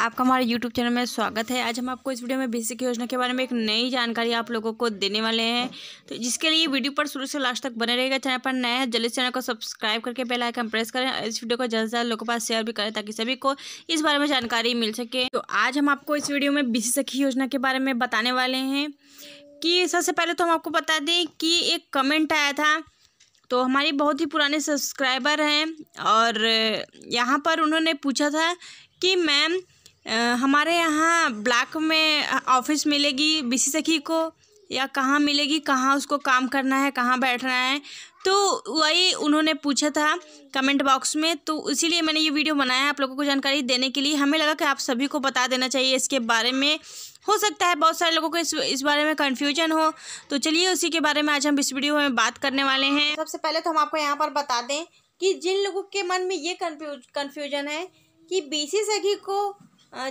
आपका हमारे YouTube channel में स्वागत है आज हम आपको इस वीडियो में बेसिक योजना के बारे में एक नई जानकारी आप लोगों को देने वाले हैं तो जिसके लिए वीडियो पर शुरू से लास्ट तक बने रहेगा चैनल पर नया है जल्दी चैनल को सब्सक्राइब करके बेल आइकन प्रेस करें इस वीडियो को जल्द से जल्द लोगों के पास शेयर भी करें ताकि सभी को इस बारे में जानकारी मिल सके तो आज हम आपको इस वीडियो में बी सखी योजना के बारे में बताने वाले हैं कि सबसे पहले तो हम आपको बता दें कि एक कमेंट आया था तो हमारी बहुत ही पुराने सब्सक्राइबर हैं और यहाँ पर उन्होंने पूछा था कि मैम हमारे यहाँ ब्लैक में ऑफिस मिलेगी बीसी सखी को या कहाँ मिलेगी कहाँ उसको काम करना है कहाँ बैठना है तो वही उन्होंने पूछा था कमेंट बॉक्स में तो इसीलिए मैंने ये वीडियो बनाया है आप लोगों को जानकारी देने के लिए हमें लगा कि आप सभी को बता देना चाहिए इसके बारे में हो सकता है बहुत सारे लोगों को इस इस बारे में कन्फ्यूजन हो तो चलिए उसी के बारे में आज हम इस वीडियो में बात करने वाले हैं सबसे पहले तो हम आपको यहाँ पर बता दें कि जिन लोगों के मन में ये कन्फ्यूज कन्फ्यूजन है कि बीसी सखी को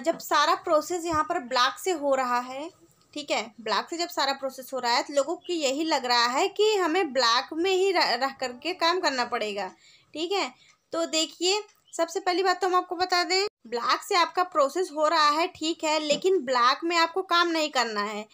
जब सारा प्रोसेस यहाँ पर ब्लैक से हो रहा है ठीक है ब्लैक से जब सारा प्रोसेस हो रहा है तो लोगों को यही लग रहा है कि हमें ब्लैक में ही रह करके काम करना पड़ेगा ठीक है तो देखिए सबसे पहली बात तो हम आपको बता दें ब्लैक से आपका प्रोसेस हो रहा है ठीक है लेकिन ब्लैक में आपको काम नहीं करना है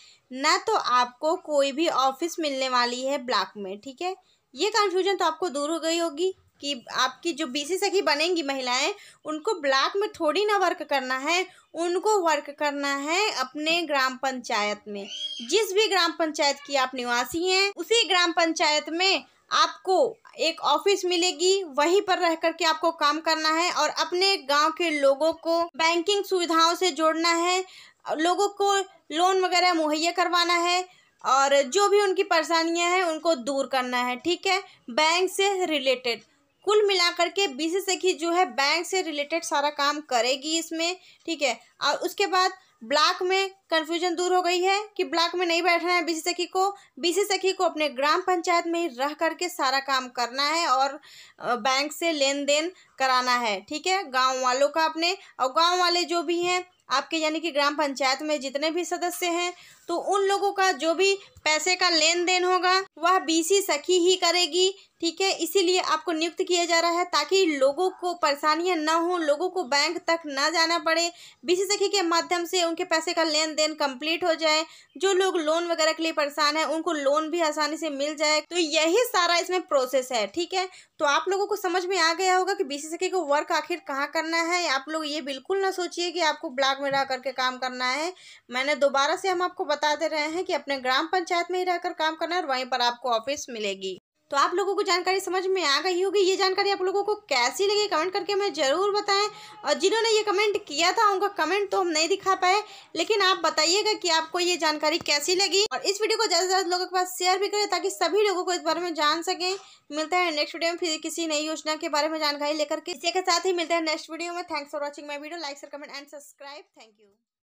ना तो आपको कोई भी ऑफिस मिलने वाली है ब्लैक में ठीक है ये कन्फ्यूजन तो आपको दूर हो गई होगी कि आपकी जो बीसी सखी बनेंगी महिलाएं उनको ब्लॉक में थोड़ी ना वर्क करना है उनको वर्क करना है अपने ग्राम पंचायत में जिस भी ग्राम पंचायत की आप निवासी हैं उसी ग्राम पंचायत में आपको एक ऑफिस मिलेगी वहीं पर रह करके आपको काम करना है और अपने गांव के लोगों को बैंकिंग सुविधाओं से जोड़ना है लोगों को लोन वगैरह मुहैया करवाना है और जो भी उनकी परेशानियां हैं उनको दूर करना है ठीक है बैंक से रिलेटेड कुल मिलाकर के बीसी सखी जो है बैंक से रिलेटेड सारा काम करेगी इसमें ठीक है और उसके बाद ब्लॉक में कन्फ्यूजन दूर हो गई है कि ब्लॉक में नहीं बैठना है बीसी सखी को बीसी सखी को अपने ग्राम पंचायत में ही रह करके सारा काम करना है और बैंक से लेन देन कराना है ठीक है गांव वालों का अपने और गांव वाले जो भी हैं आपके यानी कि ग्राम पंचायत में जितने भी सदस्य हैं तो उन लोगों का जो भी पैसे का लेन देन होगा वह बीसी सखी ही करेगी ठीक है इसीलिए आपको नियुक्त किया जा रहा है ताकि लोगों को परेशानियां ना हो लोगों को बैंक तक ना जाना पड़े विशेषज्ञ के माध्यम से उनके पैसे का लेन देन कम्प्लीट हो जाए जो लोग लोन वगैरह के लिए परेशान है उनको लोन भी आसानी से मिल जाए तो यही सारा इसमें प्रोसेस है ठीक है तो आप लोगों को समझ में आ गया होगा कि विशेषज्ञ को वर्क आखिर कहाँ करना है आप लोग ये बिल्कुल ना सोचिए कि आपको ब्लॉक में रह करके काम करना है मैंने दोबारा से हम आपको बता दे रहे हैं कि अपने ग्राम पंचायत में ही रहकर काम करना है और वहीं पर आपको ऑफिस मिलेगी तो आप लोगों को जानकारी समझ में आ गई होगी ये जानकारी आप लोगों को कैसी लगी कमेंट करके हमें ज़रूर बताएं और जिन्होंने ये कमेंट किया था उनका कमेंट तो हम नहीं दिखा पाए लेकिन आप बताइएगा कि आपको ये जानकारी कैसी लगी और इस वीडियो को ज़्यादा से ज़्यादा लोगों के पास शेयर भी करें ताकि सभी लोगों को इस बारे में जान सकें मिलता है नेक्स्ट वीडियो में फिर किसी नई योजना के बारे में जानकारी लेकर के इसी के साथ ही मिलते हैं नेक्स्ट वीडियो में thanks for watching my video like share comment and subscribe thank you